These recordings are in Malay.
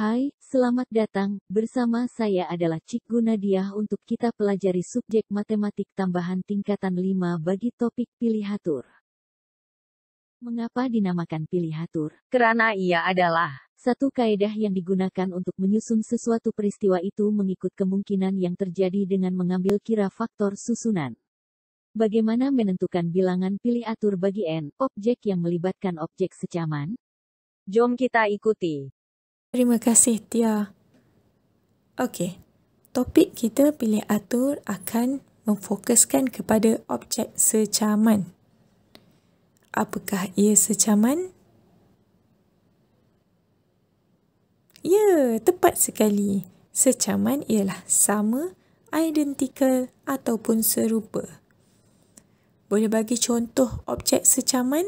Hai, selamat datang. Bersama saya adalah Cik Gunadiah untuk kita pelajari subjek matematik tambahan tingkatan 5 bagi topik pilihatur. Mengapa dinamakan pilihatur? Karena ia adalah satu kaedah yang digunakan untuk menyusun sesuatu peristiwa itu mengikut kemungkinan yang terjadi dengan mengambil kira faktor susunan. Bagaimana menentukan bilangan pilihatur bagi N, objek yang melibatkan objek secaman? Jom kita ikuti. Terima kasih Tia. Okey. Topik kita pilih atur akan memfokuskan kepada objek secaman. Apakah ia secaman? Ya, tepat sekali. Secaman ialah sama, identikal ataupun serupa. Boleh bagi contoh objek secaman?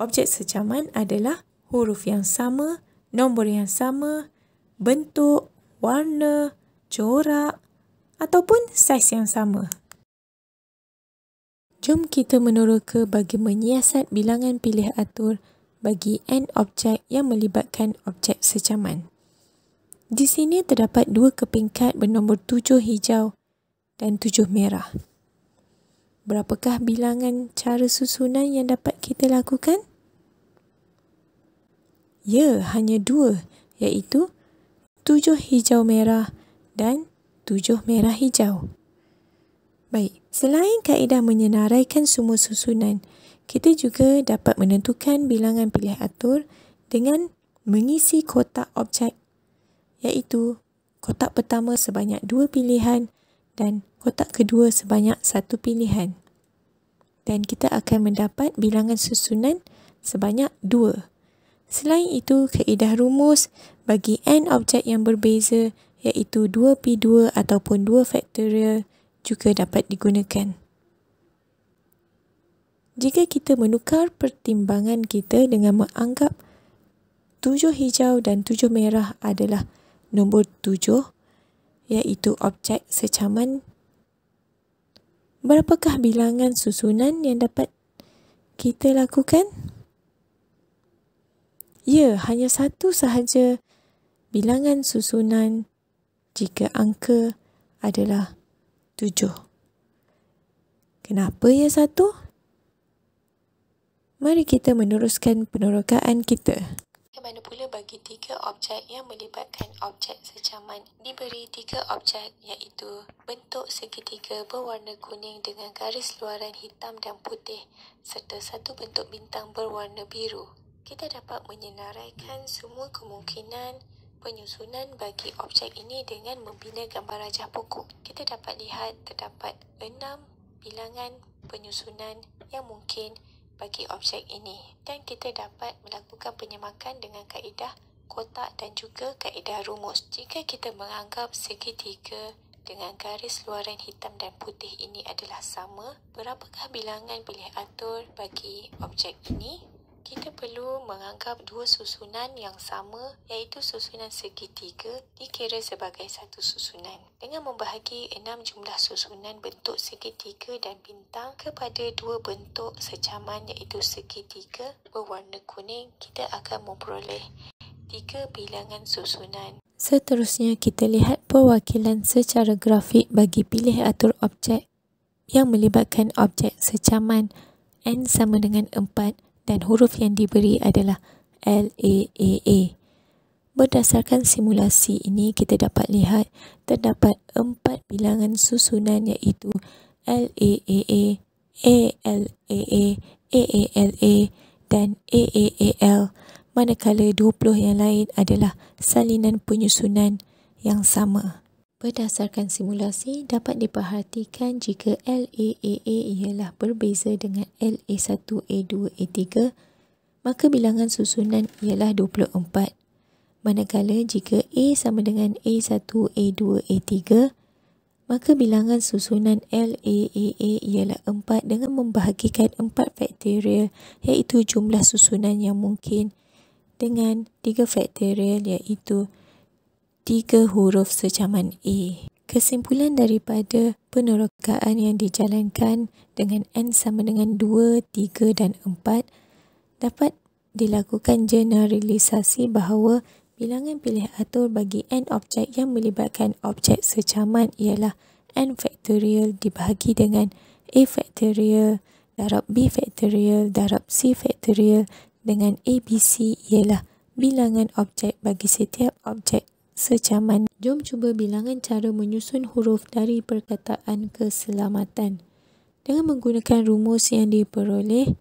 Objek secaman adalah huruf yang sama, nombor yang sama, bentuk, warna, corak ataupun saiz yang sama. Jom kita meneroka bagi menyiasat bilangan pilih atur bagi n objek yang melibatkan objek secaman. Di sini terdapat dua keping kepingkat bernombor tujuh hijau dan tujuh merah. Berapakah bilangan cara susunan yang dapat kita lakukan? Ya, hanya dua, iaitu tujuh hijau merah dan tujuh merah hijau. Baik, selain kaedah menyenaraikan semua susunan, kita juga dapat menentukan bilangan pilih atur dengan mengisi kotak objek, iaitu kotak pertama sebanyak dua pilihan dan kotak kedua sebanyak satu pilihan. Dan kita akan mendapat bilangan susunan sebanyak dua Selain itu, kaedah rumus bagi n objek yang berbeza iaitu 2p2 ataupun 2 faktorial juga dapat digunakan. Jika kita menukar pertimbangan kita dengan menganggap 7 hijau dan 7 merah adalah nombor 7 iaitu objek secaman, berapakah bilangan susunan yang dapat kita lakukan? Ya, hanya satu sahaja bilangan susunan jika angka adalah tujuh. Kenapa ya satu? Mari kita meneruskan penerokaan kita. Bagaimana pula bagi tiga objek yang melibatkan objek secaman diberi tiga objek iaitu bentuk segitiga berwarna kuning dengan garis luaran hitam dan putih serta satu bentuk bintang berwarna biru kita dapat menyenaraikan semua kemungkinan penyusunan bagi objek ini dengan membina gambar rajah pokok. Kita dapat lihat terdapat enam bilangan penyusunan yang mungkin bagi objek ini dan kita dapat melakukan penyemakan dengan kaedah kotak dan juga kaedah rumus. Jika kita menganggap segitiga dengan garis luaran hitam dan putih ini adalah sama, berapakah bilangan boleh atur bagi objek ini? kita perlu menganggap dua susunan yang sama iaitu susunan segitiga dikira sebagai satu susunan. Dengan membahagi enam jumlah susunan bentuk segitiga dan bintang kepada dua bentuk secaman iaitu segitiga berwarna kuning, kita akan memperoleh tiga bilangan susunan. Seterusnya, kita lihat perwakilan secara grafik bagi pilih atur objek yang melibatkan objek secaman N sama dengan 4 dan huruf yang diberi adalah L A A A. Berdasarkan simulasi ini kita dapat lihat terdapat empat bilangan susunan iaitu L A A A, A L A A, A A L A dan A A A L. Manakala 20 yang lain adalah salinan penyusunan yang sama. Berdasarkan simulasi, dapat diperhatikan jika LAAA ialah berbeza dengan LA1, A2, A3, maka bilangan susunan ialah 24. Manakala jika A sama dengan A1, A2, A3, maka bilangan susunan LAAA ialah 4 dengan membahagikan 4 faktorial iaitu jumlah susunan yang mungkin dengan 3 faktorial iaitu tiga huruf secaman A. Kesimpulan daripada penerokaan yang dijalankan dengan N sama dengan 2, 3 dan 4 dapat dilakukan generalisasi bahawa bilangan pilih atur bagi N objek yang melibatkan objek secaman ialah N factorial dibahagi dengan A factorial darab B factorial darab C factorial dengan ABC ialah bilangan objek bagi setiap objek secaman. Jom cuba bilangan cara menyusun huruf dari perkataan keselamatan. Dengan menggunakan rumus yang diperoleh,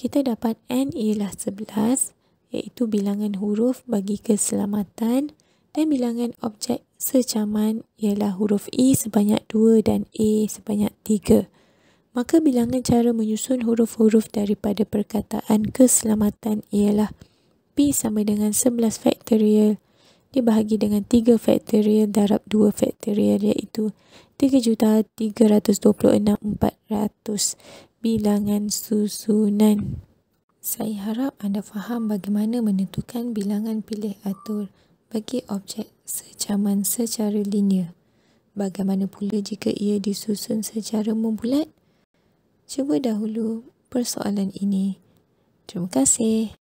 kita dapat N ialah 11, iaitu bilangan huruf bagi keselamatan dan bilangan objek secaman ialah huruf E sebanyak 2 dan A sebanyak 3. Maka bilangan cara menyusun huruf-huruf daripada perkataan keselamatan ialah P sama dengan 11 faktorial bahagi dengan 3 faktorial darab 2 faktorial iaitu 3,326,400 bilangan susunan. Saya harap anda faham bagaimana menentukan bilangan pilih atur bagi objek secaman secara linear. Bagaimana pula jika ia disusun secara membulat? Cuba dahulu persoalan ini. Terima kasih.